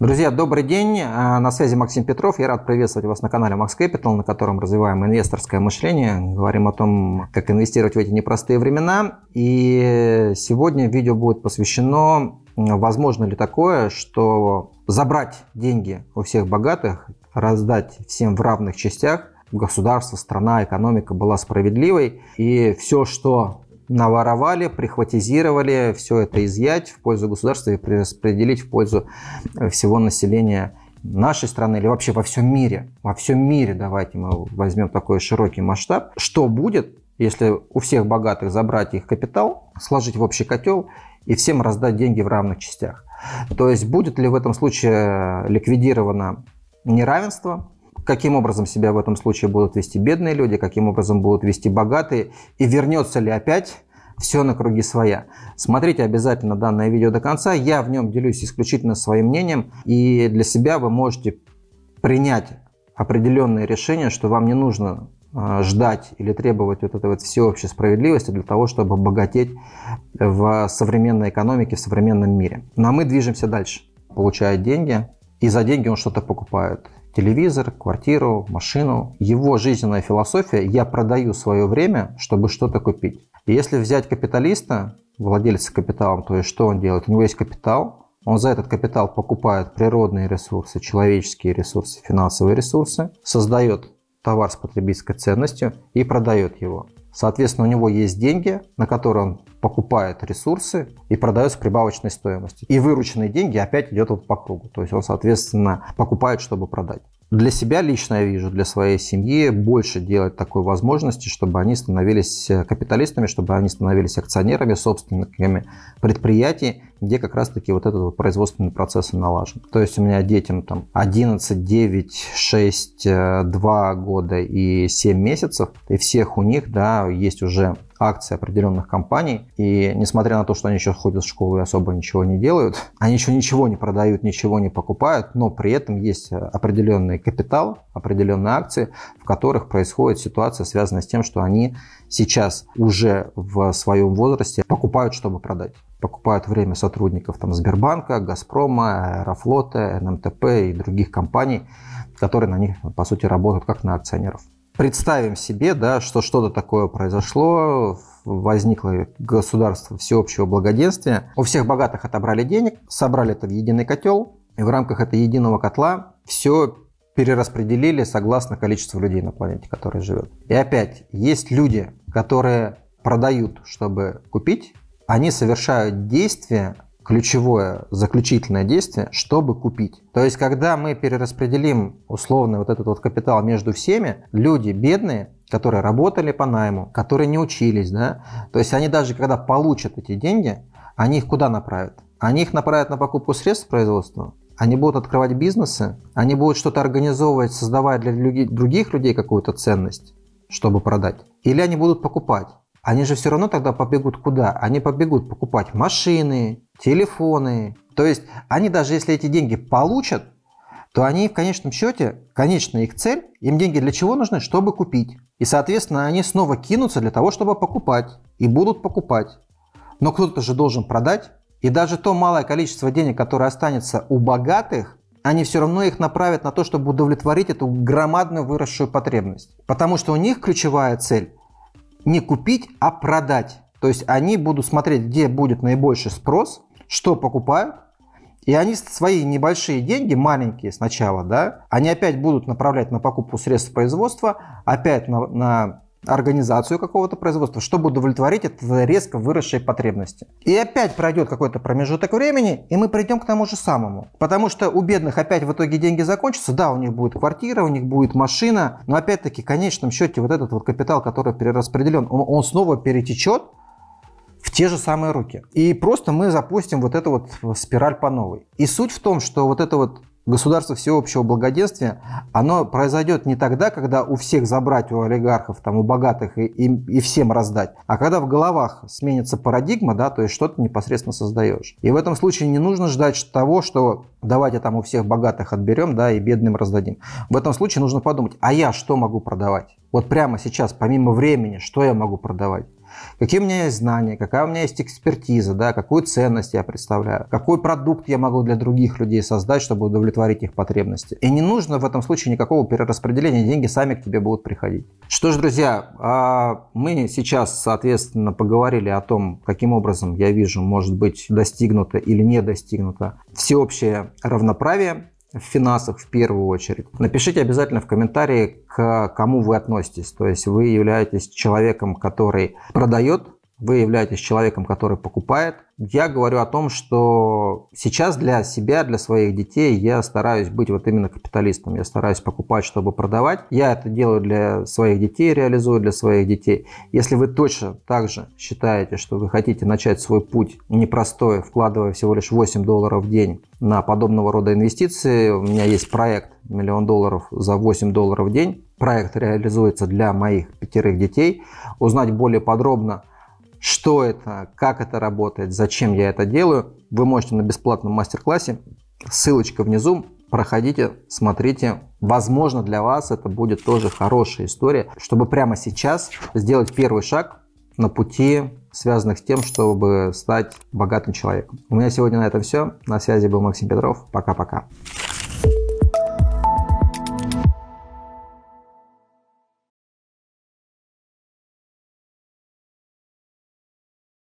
Друзья, добрый день. А, на связи Максим Петров. Я рад приветствовать вас на канале Max Capital, на котором развиваем инвесторское мышление. Говорим о том, как инвестировать в эти непростые времена. И сегодня видео будет посвящено, возможно ли такое, что забрать деньги у всех богатых, раздать всем в равных частях, государство, страна, экономика была справедливой. И все, что наворовали, прихватизировали, все это изъять в пользу государства и перераспределить в пользу э, всего населения нашей страны или вообще во всем мире. Во всем мире давайте мы возьмем такой широкий масштаб. Что будет, если у всех богатых забрать их капитал, сложить в общий котел и всем раздать деньги в равных частях? То есть будет ли в этом случае э, ликвидировано неравенство, каким образом себя в этом случае будут вести бедные люди, каким образом будут вести богатые, и вернется ли опять все на круги своя. Смотрите обязательно данное видео до конца. Я в нем делюсь исключительно своим мнением, и для себя вы можете принять определенные решения, что вам не нужно а, ждать или требовать вот этой вот всеобщей справедливости для того, чтобы богатеть в современной экономике, в современном мире. Но мы движемся дальше. получая деньги, и за деньги он что-то покупает телевизор, квартиру, машину. Его жизненная философия «я продаю свое время, чтобы что-то купить». И если взять капиталиста, владельца капиталом, то есть что он делает? У него есть капитал, он за этот капитал покупает природные ресурсы, человеческие ресурсы, финансовые ресурсы, создает товар с потребительской ценностью и продает его. Соответственно, у него есть деньги, на которые он покупает ресурсы и продается прибавочной стоимости И вырученные деньги опять идет вот по кругу. То есть он, соответственно, покупает, чтобы продать. Для себя лично я вижу, для своей семьи больше делать такой возможности, чтобы они становились капиталистами, чтобы они становились акционерами, собственниками предприятий, где как раз-таки вот этот вот производственный процесс и налажен. То есть у меня детям там 11, 9, 6, 2 года и 7 месяцев, и всех у них, да, есть уже акции определенных компаний. И несмотря на то, что они сейчас ходят в школу и особо ничего не делают, они еще ничего не продают, ничего не покупают, но при этом есть определенный капитал, определенные акции, в которых происходит ситуация, связанная с тем, что они сейчас уже в своем возрасте покупают, чтобы продать покупают время сотрудников там, Сбербанка, Газпрома, Аэрофлота, НМТП эм и других компаний, которые на них, по сути, работают как на акционеров представим себе, да, что что-то такое произошло, возникло государство всеобщего благоденствия, у всех богатых отобрали денег, собрали это в единый котел, и в рамках этого единого котла все перераспределили согласно количеству людей на планете, которые живут. И опять, есть люди, которые продают, чтобы купить, они совершают действия, ключевое заключительное действие, чтобы купить. То есть, когда мы перераспределим условно вот этот вот капитал между всеми, люди бедные, которые работали по найму, которые не учились, да, то есть они даже когда получат эти деньги, они их куда направят? Они их направят на покупку средств производства, они будут открывать бизнесы, они будут что-то организовывать, создавать для других людей какую-то ценность, чтобы продать. Или они будут покупать. Они же все равно тогда побегут куда? Они побегут покупать машины, телефоны. То есть они даже если эти деньги получат, то они в конечном счете, конечная их цель, им деньги для чего нужны? Чтобы купить. И, соответственно, они снова кинутся для того, чтобы покупать. И будут покупать. Но кто-то же должен продать. И даже то малое количество денег, которое останется у богатых, они все равно их направят на то, чтобы удовлетворить эту громадную выросшую потребность. Потому что у них ключевая цель не купить, а продать. То есть они будут смотреть, где будет наибольший спрос, что покупают, и они свои небольшие деньги, маленькие сначала, да, они опять будут направлять на покупку средств производства, опять на, на организацию какого-то производства, чтобы удовлетворить это резко выросшие потребности. И опять пройдет какой-то промежуток времени, и мы придем к тому же самому. Потому что у бедных опять в итоге деньги закончатся, да, у них будет квартира, у них будет машина, но опять-таки в конечном счете вот этот вот капитал, который перераспределен, он, он снова перетечет в те же самые руки. И просто мы запустим вот эту вот спираль по новой. И суть в том, что вот это вот государство всеобщего благоденствия, оно произойдет не тогда, когда у всех забрать, у олигархов, там, у богатых и, и, и всем раздать, а когда в головах сменится парадигма, да, то есть что то непосредственно создаешь. И в этом случае не нужно ждать того, что давайте там у всех богатых отберем, да, и бедным раздадим. В этом случае нужно подумать, а я что могу продавать? Вот прямо сейчас, помимо времени, что я могу продавать? какие у меня есть знания, какая у меня есть экспертиза, да, какую ценность я представляю, какой продукт я могу для других людей создать, чтобы удовлетворить их потребности. И не нужно в этом случае никакого перераспределения, деньги сами к тебе будут приходить. Что ж, друзья, а, мы сейчас, соответственно, поговорили о том, каким образом я вижу, может быть, достигнуто или не достигнуто всеобщее равноправие в финансах в первую очередь. Напишите обязательно в комментарии, к кому вы относитесь. То есть вы являетесь человеком, который продает вы являетесь человеком, который покупает. Я говорю о том, что сейчас для себя, для своих детей я стараюсь быть вот именно капиталистом. Я стараюсь покупать, чтобы продавать. Я это делаю для своих детей, реализую для своих детей. Если вы точно так же считаете, что вы хотите начать свой путь непростой, вкладывая всего лишь 8 долларов в день на подобного рода инвестиции, у меня есть проект миллион долларов за 8 долларов в день. Проект реализуется для моих пятерых детей. Узнать более подробно – что это, как это работает, зачем я это делаю, вы можете на бесплатном мастер-классе, ссылочка внизу, проходите, смотрите. Возможно, для вас это будет тоже хорошая история, чтобы прямо сейчас сделать первый шаг на пути, связанных с тем, чтобы стать богатым человеком. У меня сегодня на этом все. На связи был Максим Петров. Пока-пока.